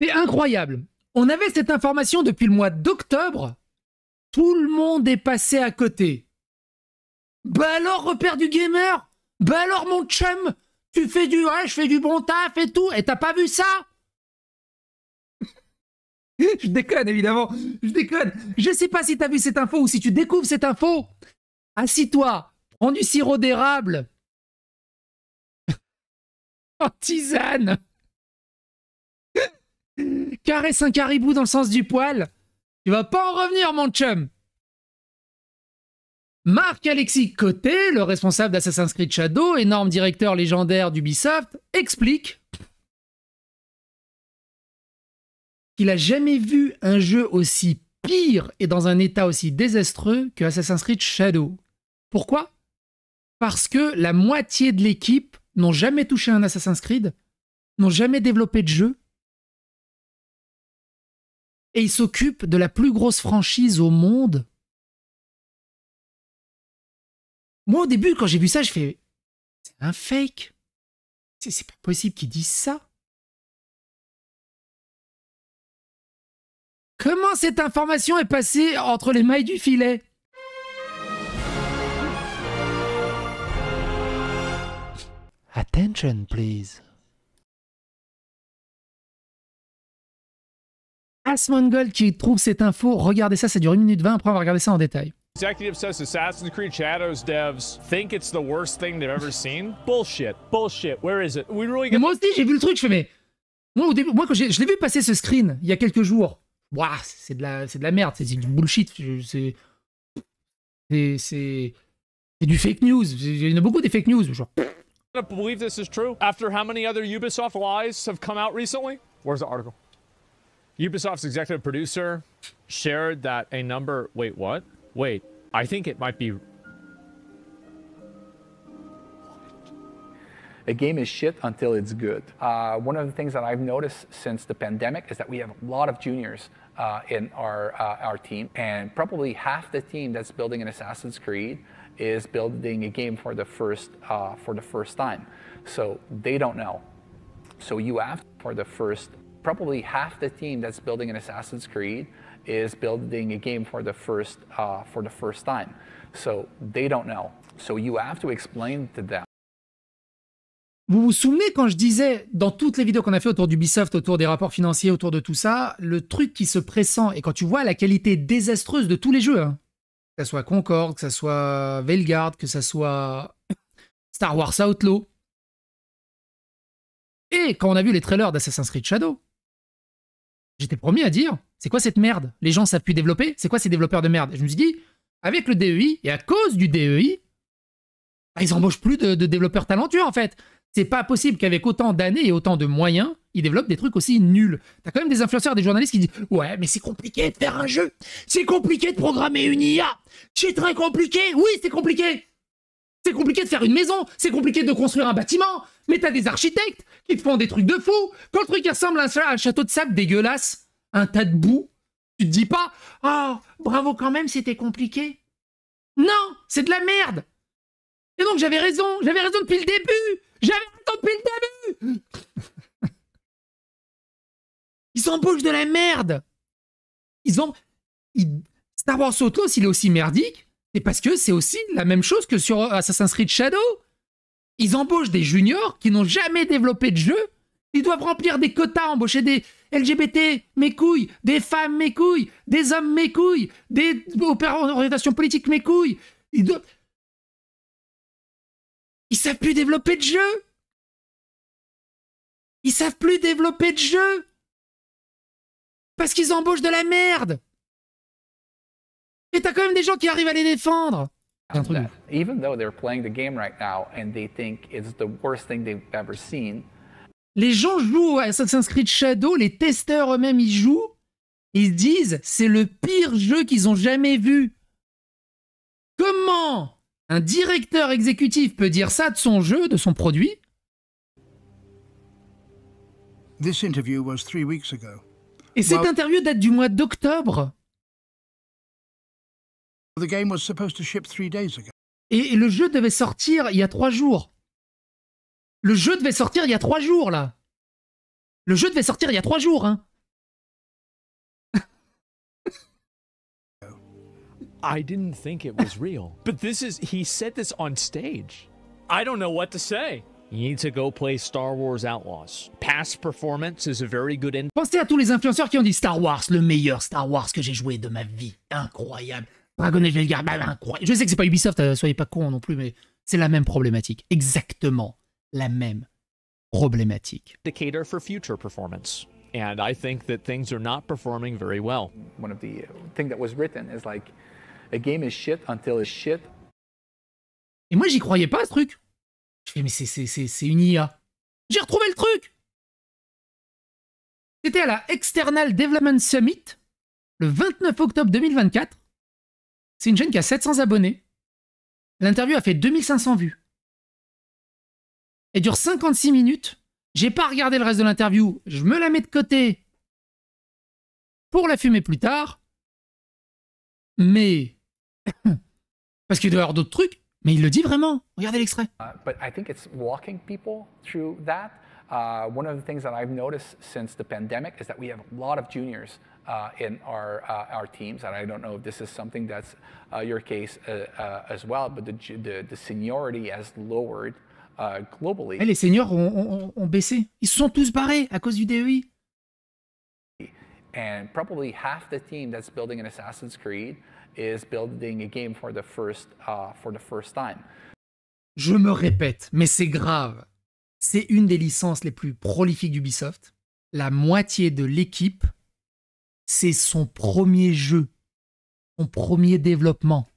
C'est incroyable. On avait cette information depuis le mois d'octobre. Tout le monde est passé à côté. Bah alors, repère du gamer Bah alors, mon chum Tu fais du ouais, je fais du bon taf et tout, et t'as pas vu ça Je déconne, évidemment. Je déconne. Je sais pas si t'as vu cette info ou si tu découvres cette info. Assis-toi, prends du sirop d'érable. en tisane euh, caresse un caribou dans le sens du poil. Tu vas pas en revenir, mon chum. Marc-Alexis Côté, le responsable d'Assassin's Creed Shadow, énorme directeur légendaire d'Ubisoft, explique qu'il a jamais vu un jeu aussi pire et dans un état aussi désastreux que Assassin's Creed Shadow. Pourquoi Parce que la moitié de l'équipe n'ont jamais touché un Assassin's Creed, n'ont jamais développé de jeu, et il s'occupe de la plus grosse franchise au monde. Moi, au début, quand j'ai vu ça, je fais C'est un fake. C'est pas possible qu'ils disent ça. Comment cette information est passée entre les mailles du filet Attention, please. Asmongold qui trouve cette info. Regardez ça, ça dure 1 minute 20. Après, on va regarder ça en détail. Executive says Assassin's Creed Shadows devs think it's the worst thing they've ever seen. Bullshit. Bullshit. Where is it? We really get... Moi aussi, j'ai vu le truc, je fais mais... Moi, au début, moi quand je l'ai vu passer ce screen il y a quelques jours, Ouah, c'est de, la, de la merde, c'est du bullshit, c'est... C'est C'est... du fake news. Il y en a beaucoup des fake news, genre... believe this is true after how many other Ubisoft lies have come out recently. Where's the article? Ubisoft's executive producer shared that a number. Wait, what? Wait, I think it might be. A game is shit until it's good. Uh, one of the things that I've noticed since the pandemic is that we have a lot of juniors uh, in our uh, our team, and probably half the team that's building an Assassin's Creed is building a game for the first uh, for the first time. So they don't know. So you have for the first probably half the team that's building an Assassin's Creed is building a game for the first uh, for the first time. So they don't know. So you have to Vous vous souvenez quand je disais dans toutes les vidéos qu'on a fait autour d'Ubisoft, autour des rapports financiers, autour de tout ça, le truc qui se pressent et quand tu vois la qualité désastreuse de tous les jeux, hein, que ça soit Concorde, que ce soit Veilguard, que ça soit Star Wars Outlaw. Et quand on a vu les trailers d'Assassin's Creed Shadow, J'étais promis à dire, c'est quoi cette merde Les gens savent plus développer, c'est quoi ces développeurs de merde Et je me suis dit, avec le DEI, et à cause du DEI, bah, ils embauchent plus de, de développeurs talentueux en fait. C'est pas possible qu'avec autant d'années et autant de moyens, ils développent des trucs aussi nuls. T'as quand même des influenceurs, des journalistes qui disent Ouais, mais c'est compliqué de faire un jeu. C'est compliqué de programmer une IA. C'est très compliqué. Oui, c'est compliqué. C'est compliqué de faire une maison, c'est compliqué de construire un bâtiment, mais t'as des architectes qui te font des trucs de fou. Quand le truc ressemble à un château de sable dégueulasse, un tas de boue, tu te dis pas « oh, bravo quand même, c'était compliqué ». Non, c'est de la merde Et donc j'avais raison, j'avais raison depuis le début J'avais raison depuis le début Ils s'embauchent de la merde Ils ont... Star Wars Autos, il est aussi merdique et parce que c'est aussi la même chose que sur Assassin's Creed Shadow. Ils embauchent des juniors qui n'ont jamais développé de jeu. Ils doivent remplir des quotas, embaucher des LGBT, mes couilles, des femmes, mes couilles, des hommes, mes couilles, des opérations politiques, mes couilles. Ils Ils savent plus développer de jeu. Ils savent plus développer de jeu. Parce qu'ils embauchent de la merde. Et t'as quand même des gens qui arrivent à les défendre. Les gens jouent à Assassin's Creed Shadow, les testeurs eux-mêmes ils jouent. Ils disent c'est le pire jeu qu'ils ont jamais vu. Comment un directeur exécutif peut dire ça de son jeu, de son produit Et cette interview date du mois d'octobre. The game was supposed to ship three days ago. Et, et, le jeu devait sortir il y a trois jours. Le jeu devait sortir il y a trois jours, là. Le jeu devait sortir il y a trois jours, hein. I didn't think it was real. But this is, he said this on stage. I don't know what to say. You need to go play Star Wars Outlaws. Past performance is a very good end. Pensez à tous les influenceurs qui ont dit Star Wars, le meilleur Star Wars que j'ai joué de ma vie. Incroyable. Dragon Age bah, Je sais que c'est pas Ubisoft, euh, soyez pas cons non plus, mais c'est la même problématique. Exactement la même problématique. And I think that things are not performing very well. One of the uh, that was written is like, a game is shit until shit. Et moi, j'y croyais pas, ce truc. Je fais, mais c'est une IA. J'ai retrouvé le truc C'était à la External Development Summit, le 29 octobre 2024. C'est une chaîne qui a 700 abonnés. L'interview a fait 2500 vues. Elle dure 56 minutes. J'ai pas regardé le reste de l'interview. Je me la mets de côté pour la fumer plus tard. Mais parce qu'il doit y avoir d'autres trucs. Mais il le dit vraiment. Regardez l'extrait. Uh, but I think it's walking people through that. Uh, one of the things that I've noticed since the pandemic is that we have a lot of juniors uh in our, uh our teams. And I don't know if this is something that's uh, your case uh, uh as well, but the, the, the seniority has lowered uh globally. Hey, eh, les seniors ont, ont, ont baissé. Ils sont tous barrés à cause du DEI. and probably half the team that's building an Assassin's Creed is building a game for the first uh, for the first time. Je me répète, mais c'est grave. C'est une des licences les plus prolifiques d'Ubisoft. La moitié de l'équipe c'est son premier jeu, son premier développement.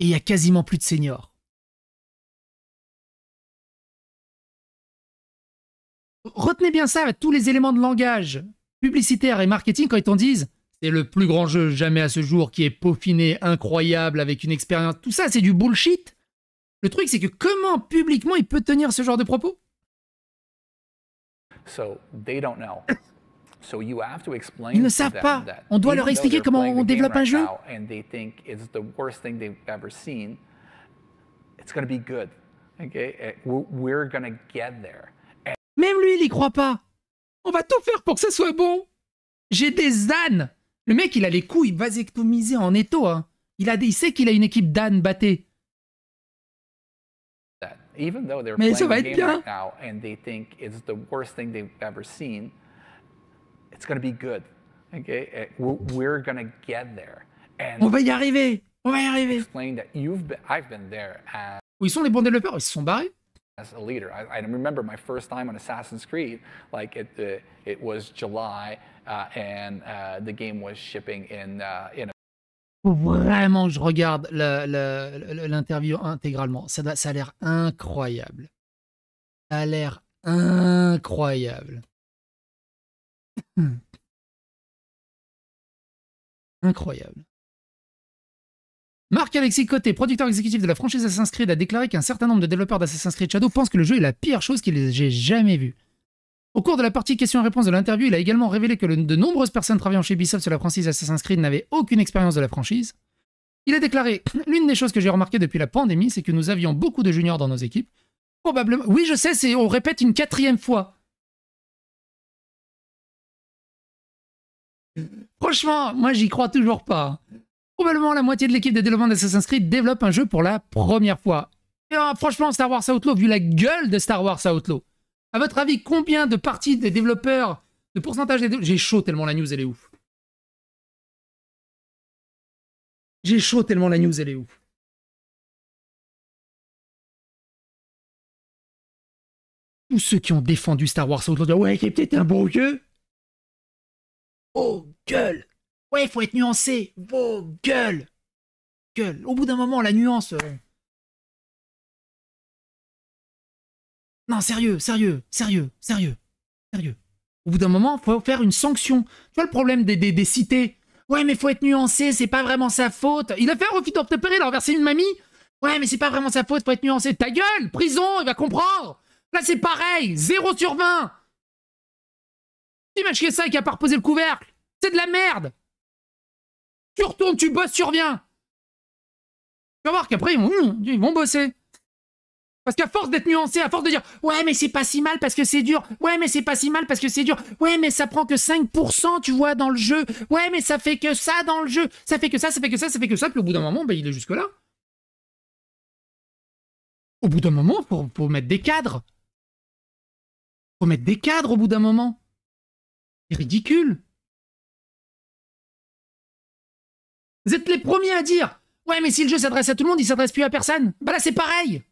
Et il n'y a quasiment plus de seniors. Retenez bien ça, tous les éléments de langage publicitaire et marketing, quand ils t'en disent, c'est le plus grand jeu jamais à ce jour qui est peaufiné, incroyable, avec une expérience, tout ça, c'est du bullshit. Le truc, c'est que comment publiquement il peut tenir ce genre de propos So Ils ne savent pas. On doit leur expliquer comment on développe un jeu. Même lui, il n'y croit pas. On va tout faire pour que ça soit bon. J'ai des ânes. Le mec, il a les couilles vasectomisées en étau. Hein. Il, a, il sait qu'il a une équipe d'ânes battées. even though they're playing the game right now and they think it's the worst thing they've ever seen, it's going to be good. Okay, eh, we're going to get there. And On va y arriver. On va y arriver. Explain that you've been, I've been there. As, Où ils sont les bons développeurs Ils se sont barrés. As a leader, I, I, remember my first time on Assassin's Creed. Like it, uh, it was July, uh, and uh, the game was shipping in uh, in. A faut vraiment que je regarde l'interview intégralement. Ça, a l'air incroyable. Ça a l'air incroyable. incroyable. Marc-Alexis Côté, producteur exécutif de la franchise Assassin's Creed, a déclaré qu'un certain nombre de développeurs d'Assassin's Creed Shadow pensent que le jeu est la pire chose qu'ils aient jamais vue. Au cours de la partie questions-réponses de l'interview, il a également révélé que de nombreuses personnes travaillant chez Ubisoft sur la franchise Assassin's Creed n'avaient aucune expérience de la franchise. Il a déclaré L'une des choses que j'ai remarqué depuis la pandémie, c'est que nous avions beaucoup de juniors dans nos équipes. Probablement. Oui, je sais, on répète une quatrième fois. Franchement, moi j'y crois toujours pas. Probablement la moitié de l'équipe de développement d'Assassin's Creed développe un jeu pour la première fois. Euh, franchement, Star Wars Outlaw, vu la gueule de Star Wars Outlaw, à votre avis, combien de parties des développeurs, de pourcentage des développeurs... J'ai chaud tellement la news, elle est ouf. J'ai chaud tellement la news, elle est ouf. Tous ceux qui ont défendu Star Wars sont dire Ouais, c'est peut-être un bon jeu. Oh, gueule Ouais, il faut être nuancé. Oh, gueule Gueule Au bout d'un moment, la nuance... Euh, Non, sérieux, sérieux, sérieux, sérieux, sérieux. Au bout d'un moment, faut faire une sanction. Tu vois le problème des, des, cités Ouais, mais faut être nuancé, c'est pas vraiment sa faute. Il a fait un refus d'obtempérer, il a renversé une mamie. Ouais, mais c'est pas vraiment sa faute, faut être nuancé. Ta gueule, prison, il va comprendre. Là, c'est pareil, 0 sur 20. T'imagines ça qui a pas reposé le couvercle. C'est de la merde. Tu retournes, tu bosses, tu reviens. Tu vas voir qu'après, ils vont bosser. Parce qu'à force d'être nuancé, à force de dire ouais mais c'est pas si mal parce que c'est dur, ouais mais c'est pas si mal parce que c'est dur, ouais mais ça prend que 5% tu vois dans le jeu, ouais mais ça fait que ça dans le jeu, ça fait que ça, ça fait que ça, ça fait que ça, puis au bout d'un moment, bah, il est jusque là. Au bout d'un moment, pour mettre des cadres. Faut mettre des cadres au bout d'un moment. C'est ridicule. Vous êtes les premiers à dire ouais mais si le jeu s'adresse à tout le monde, il s'adresse plus à personne. Bah là c'est pareil.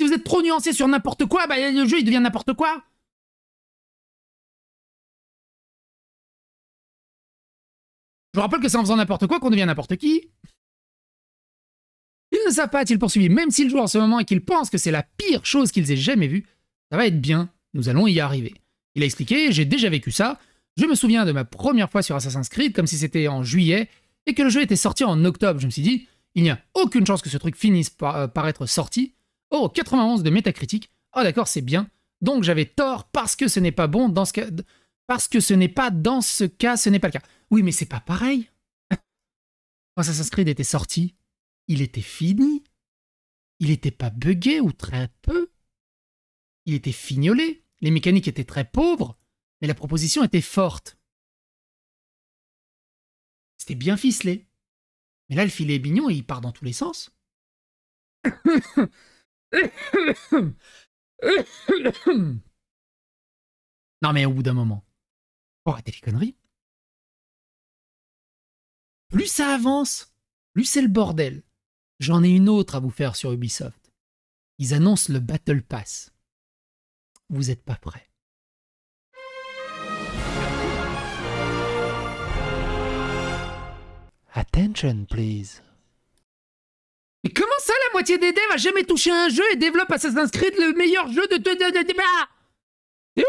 Si vous êtes trop nuancé sur n'importe quoi, bah, le jeu, il devient n'importe quoi. Je vous rappelle que c'est en faisant n'importe quoi qu'on devient n'importe qui. Il ne savent pas, t il poursuivi, même s'il joue en ce moment et qu'il pense que c'est la pire chose qu'ils aient jamais vue, ça va être bien, nous allons y arriver. Il a expliqué, j'ai déjà vécu ça, je me souviens de ma première fois sur Assassin's Creed comme si c'était en juillet et que le jeu était sorti en octobre. Je me suis dit, il n'y a aucune chance que ce truc finisse par euh, être sorti, Oh, 91 de métacritique. Oh d'accord, c'est bien. Donc j'avais tort parce que ce n'est pas bon dans ce cas. Parce que ce n'est pas dans ce cas, ce n'est pas le cas. Oui, mais c'est pas pareil. Quand Assassin's Creed était sorti, il était fini. Il n'était pas buggé ou très peu. Il était fignolé. Les mécaniques étaient très pauvres, mais la proposition était forte. C'était bien ficelé. Mais là, le filet est mignon et il part dans tous les sens. non mais au bout d'un moment, Oh t'es les conneries. Plus ça avance, plus c'est le bordel. J'en ai une autre à vous faire sur Ubisoft. Ils annoncent le Battle Pass. Vous n'êtes pas prêts. Attention, please. Mais comment ça, la moitié des devs a jamais touché un jeu et développe Assassin's Creed, le meilleur jeu de... de, de, de... Ah